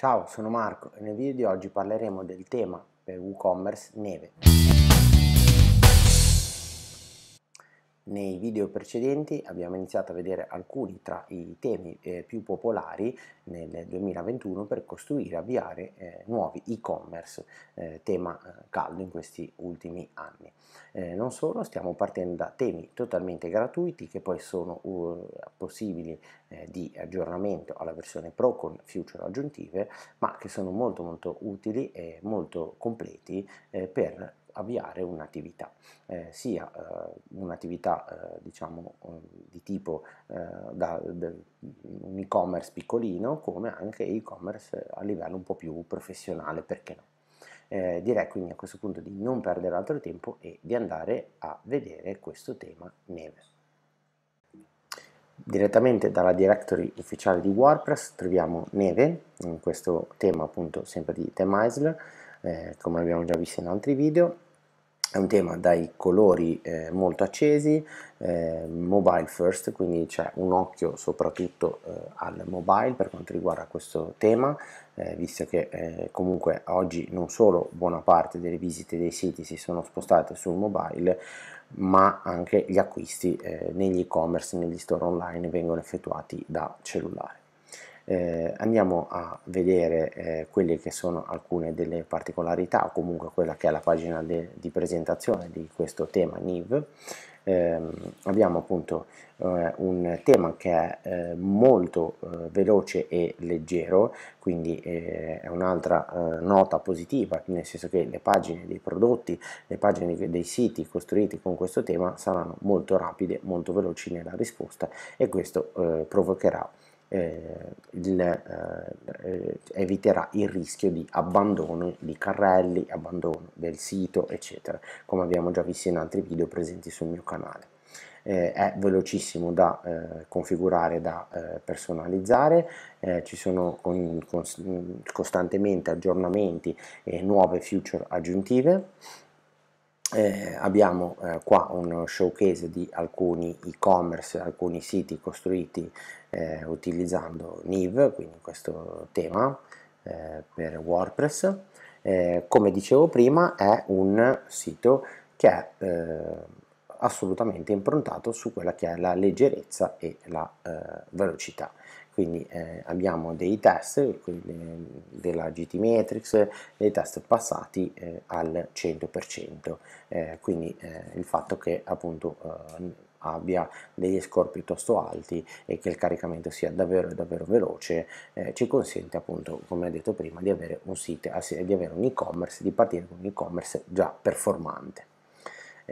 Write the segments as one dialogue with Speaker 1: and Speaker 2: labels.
Speaker 1: Ciao, sono Marco e nel video di oggi parleremo del tema per WooCommerce neve. Nei video precedenti abbiamo iniziato a vedere alcuni tra i temi eh, più popolari nel 2021 per costruire e avviare eh, nuovi e-commerce, eh, tema eh, caldo in questi ultimi anni. Eh, non solo, stiamo partendo da temi totalmente gratuiti che poi sono uh, possibili eh, di aggiornamento alla versione Pro con future aggiuntive, ma che sono molto molto utili e molto completi per avviare un'attività, eh, sia eh, un'attività eh, diciamo mm, di tipo da, da, un e-commerce piccolino come anche e-commerce a livello un po' più professionale, perché no? Eh, direi quindi a questo punto di non perdere altro tempo e di andare a vedere questo tema neve. Direttamente dalla directory ufficiale di WordPress troviamo neve, in questo tema appunto sempre di Theme Isle, eh, come abbiamo già visto in altri video è un tema dai colori eh, molto accesi, eh, mobile first, quindi c'è un occhio soprattutto eh, al mobile per quanto riguarda questo tema, eh, visto che eh, comunque oggi non solo buona parte delle visite dei siti si sono spostate sul mobile, ma anche gli acquisti eh, negli e-commerce, negli store online vengono effettuati da cellulare eh, andiamo a vedere eh, quelle che sono alcune delle particolarità o comunque quella che è la pagina de, di presentazione di questo tema NIV. Eh, abbiamo appunto eh, un tema che è eh, molto eh, veloce e leggero quindi eh, è un'altra eh, nota positiva nel senso che le pagine dei prodotti le pagine dei, siti costruiti con questo tema saranno molto rapide molto veloci nella risposta e questo provocherà eh, il, eh, eh, eviterà il rischio di abbandono di carrelli, abbandono del sito, eccetera, come abbiamo già visto in altri video presenti sul mio canale. Eh, è velocissimo da eh, configurare, da eh, personalizzare, ci sono con, con, costantemente aggiornamenti e nuove feature aggiuntive eh, abbiamo eh, qua uno showcase di alcuni e-commerce, alcuni siti costruiti eh, utilizzando Niv, quindi questo tema eh, per WordPress. Eh, come dicevo prima è un sito che è eh, assolutamente improntato su quella che è la leggerezza e la velocità quindi eh, abbiamo dei test eh, della GT Matrix, dei test passati eh, al 100%, eh, quindi eh, il fatto che appunto eh, abbia degli score piuttosto alti e che il caricamento sia davvero davvero veloce eh, ci consente appunto come ho detto prima di avere un sito di avere un e-commerce di partire con un e-commerce già performante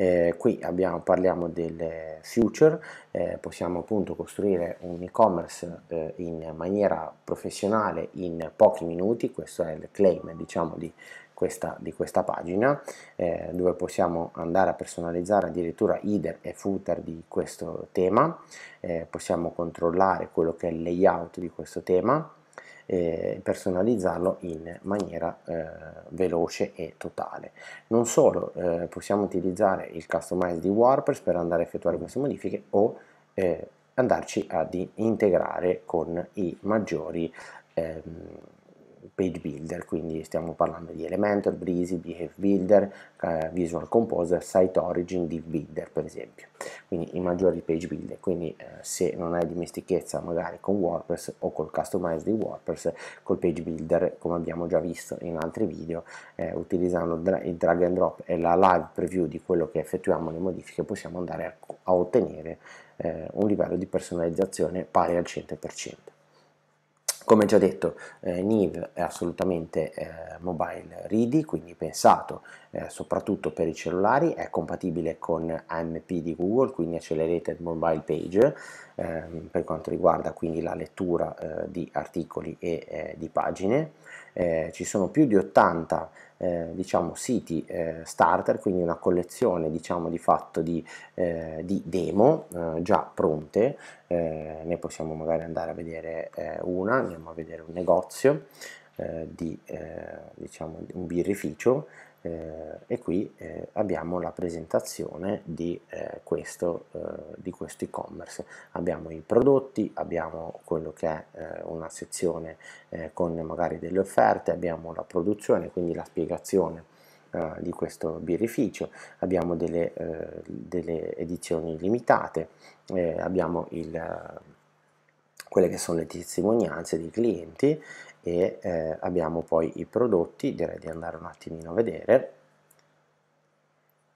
Speaker 1: eh, qui abbiamo, parliamo del future, eh, possiamo appunto costruire un e-commerce eh, in maniera professionale in pochi minuti, questo è il claim diciamo di questa, di questa pagina eh, dove possiamo andare a personalizzare addirittura header e footer di questo tema, eh, possiamo controllare quello che è il layout di questo tema, eh, personalizzarlo in maniera eh, veloce e totale. Non solo, eh, possiamo utilizzare il customize di WordPress per andare a effettuare queste modifiche o eh, andarci ad integrare con i maggiori ehm, page builder, quindi stiamo parlando di Elementor, Breezy, Behave Builder, eh, Visual Composer, Site Origin, Div Builder per esempio, quindi i maggiori page builder, quindi eh, se non hai dimestichezza magari con WordPress o col customize di WordPress, col page builder come abbiamo già visto in altri video, eh, utilizzando il drag and drop e la live preview di quello che effettuiamo le modifiche possiamo andare a, a ottenere eh, un livello di personalizzazione pari al 100%. Come già detto, eh, Nive è assolutamente eh, mobile ready, quindi pensato eh, soprattutto per i cellulari, è compatibile con AMP di Google, quindi Accelerated Mobile Page, ehm, per quanto riguarda quindi la lettura eh, di articoli e eh, di pagine. Eh, ci sono più di 80 eh, diciamo siti eh, starter, quindi una collezione diciamo di fatto di, eh, di demo già pronte eh, ne possiamo magari andare a vedere eh, una, andiamo a vedere un negozio eh, di eh, diciamo un birrificio eh, e qui abbiamo la presentazione di questo e-commerce. abbiamo i prodotti, abbiamo quello che è una sezione con magari delle offerte, abbiamo la produzione, quindi la spiegazione eh, di questo birrificio, abbiamo delle, eh, delle edizioni limitate, eh, abbiamo il, eh, quelle che sono le testimonianze dei clienti e abbiamo poi i prodotti, direi di andare un attimino a vedere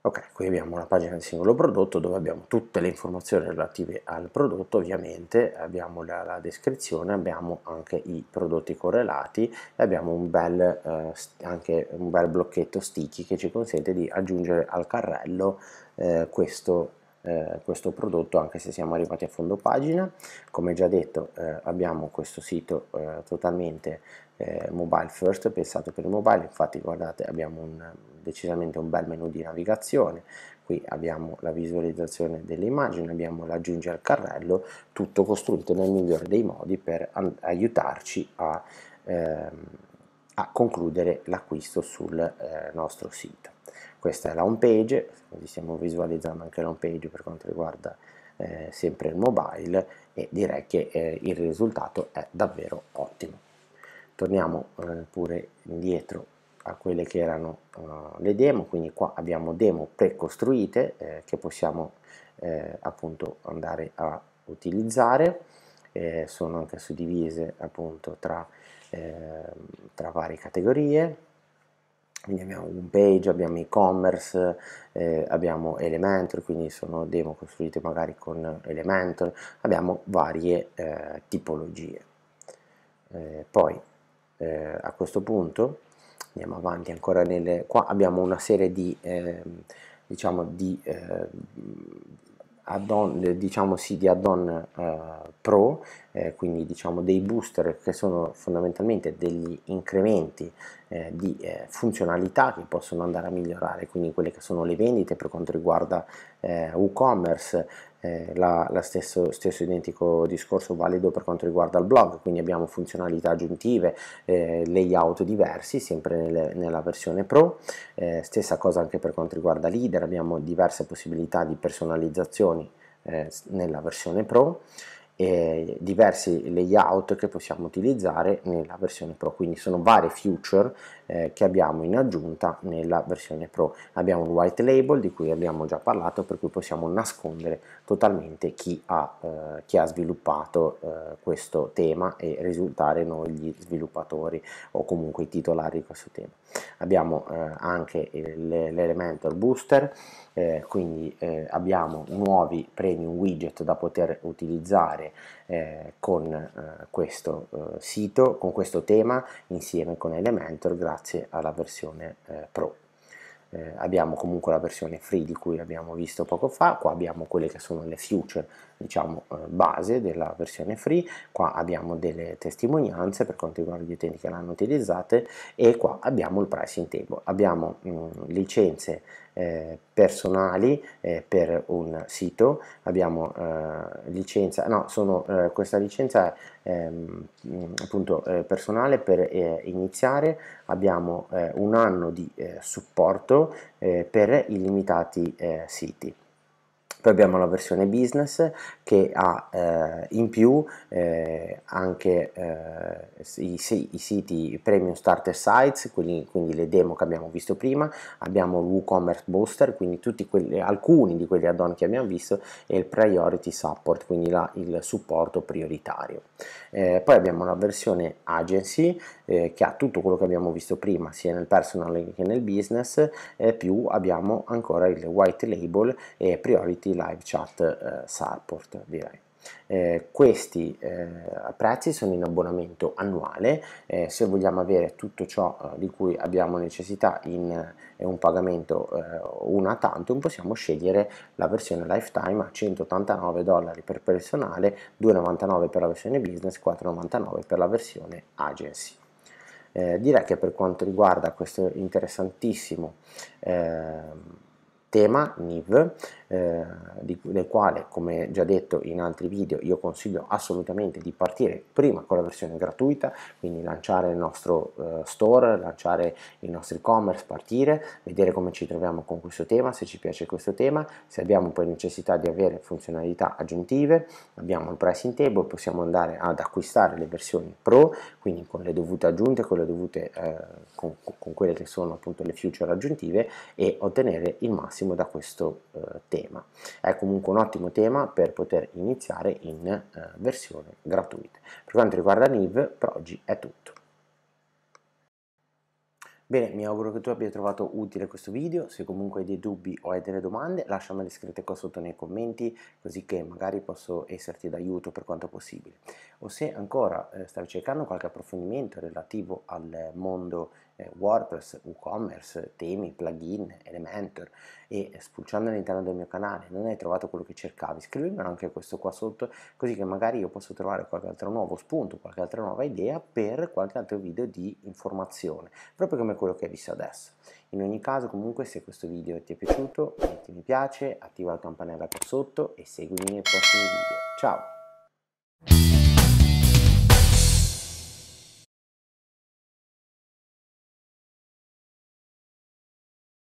Speaker 1: Ok, qui abbiamo la pagina del singolo prodotto dove abbiamo tutte le informazioni relative al prodotto, ovviamente abbiamo la, la descrizione, abbiamo anche i prodotti correlati e abbiamo un bel, eh, anche un bel blocchetto sticky che ci consente di aggiungere al carrello eh, questo, eh, questo, prodotto anche se siamo arrivati a fondo pagina. Come già detto eh, abbiamo questo sito eh, totalmente eh, mobile first, pensato per il mobile, infatti guardate abbiamo un, decisamente un bel menu di navigazione, qui abbiamo la visualizzazione delle immagini, abbiamo l'aggiungi al carrello, tutto costruito nel migliore dei modi per aiutarci a, ehm, a concludere l'acquisto sul eh, nostro sito. Questa è la home page, così stiamo visualizzando anche la home page per quanto riguarda eh, sempre il mobile e direi che eh, il risultato è davvero ottimo torniamo eh, pure indietro a quelle che erano eh, le demo quindi qua abbiamo demo precostruite eh, che possiamo eh, appunto andare a utilizzare eh, sono anche suddivise appunto tra, ehm, tra varie categorie quindi abbiamo home page, abbiamo e-commerce, eh, abbiamo Elementor, quindi sono demo costruite magari con Elementor, abbiamo varie eh, tipologie. Eh, poi eh, a questo punto andiamo avanti ancora nelle qua abbiamo una serie di eh, diciamo di eh, add-on diciamo sì di add-on eh, pro eh, quindi diciamo dei booster che sono fondamentalmente degli incrementi eh, di eh, funzionalità che possono andare a migliorare quindi quelle che sono le vendite per quanto riguarda WooCommerce eh, lo stesso, stesso, identico discorso valido per quanto riguarda il blog, quindi abbiamo funzionalità aggiuntive, eh, layout diversi, sempre nelle, nella versione Pro, eh, stessa cosa anche per quanto riguarda Leader, abbiamo diverse possibilità di personalizzazioni eh, nella versione Pro eh, diversi layout che possiamo utilizzare nella versione Pro, quindi sono varie feature eh, che abbiamo in aggiunta nella versione Pro. Abbiamo il white label di cui abbiamo già parlato, per cui possiamo nascondere totalmente chi ha, eh, chi ha sviluppato eh, questo tema e risultare noi gli sviluppatori o comunque i titolari di questo tema. Abbiamo eh, anche l'Elementor Booster, eh, quindi abbiamo nuovi premium widget da poter utilizzare eh, con eh, questo eh, sito, con questo tema insieme con Elementor grazie alla versione eh, Pro. Eh, abbiamo comunque la versione free di cui abbiamo visto poco fa, qua abbiamo quelle che sono le future diciamo, eh, base della versione free, qua abbiamo delle testimonianze per quanto riguarda gli utenti che l'hanno utilizzate e qua abbiamo il pricing table, abbiamo mh, mm, licenze eh, personali eh, per un sito, abbiamo eh, licenza, no, sono, eh, questa licenza è ehm, mm, appunto eh, personale per iniziare, abbiamo un anno di supporto per illimitati siti poi abbiamo la versione business che ha eh, in più eh, anche eh, i, i, siti premium starter sites quindi, quindi, le demo che abbiamo visto prima abbiamo WooCommerce Booster quindi quelli, alcuni di quegli add-on che abbiamo visto e il priority support quindi la, il supporto prioritario eh, poi abbiamo la versione agency eh, che ha tutto quello che abbiamo visto prima sia nel personal che nel business eh, più abbiamo ancora il white label e priority live chat eh, support direi. Eh, questi eh, prezzi sono in abbonamento annuale, eh, se vogliamo avere tutto ciò eh, di cui abbiamo necessità in eh, un pagamento eh, una tantum possiamo scegliere la versione lifetime a 189 dollari per personale, 2,99 per la versione business, 4,99 per la versione agency. direi che per quanto riguarda questo interessantissimo ehm, tema NIV, eh, di, del quale, come già detto in altri video, io consiglio assolutamente di partire prima con la versione gratuita, quindi lanciare il nostro eh, store, lanciare i nostri e-commerce, partire, vedere come ci troviamo con questo tema, se ci piace questo tema, se abbiamo poi necessità di avere funzionalità aggiuntive, abbiamo il pricing table, possiamo andare ad acquistare le versioni pro, quindi con le dovute aggiunte, con le dovute, eh, con, con quelle che sono appunto le future aggiuntive e ottenere il massimo benissimo da questo eh, tema. È comunque un ottimo tema per poter iniziare in eh, versione gratuita. Per quanto riguarda NIV, per oggi è tutto. Bene, mi auguro che tu abbia trovato utile questo video, se comunque hai dei dubbi o hai delle domande lasciamele scritte qua sotto nei commenti così che magari posso esserti d'aiuto per quanto possibile. O se ancora eh, stai cercando qualche approfondimento relativo al mondo eh, WordPress, WooCommerce, temi, plugin, Elementor e spulciando all'interno del mio canale non hai trovato quello che cercavi, scrivimelo anche questo qua sotto così che magari io posso trovare qualche altro nuovo spunto, qualche altra nuova idea per qualche altro video di informazione, proprio come quello che hai visto adesso. In ogni caso comunque se questo video ti è piaciuto metti mi piace, attiva la campanella qua sotto e seguimi nei prossimi video. Ciao!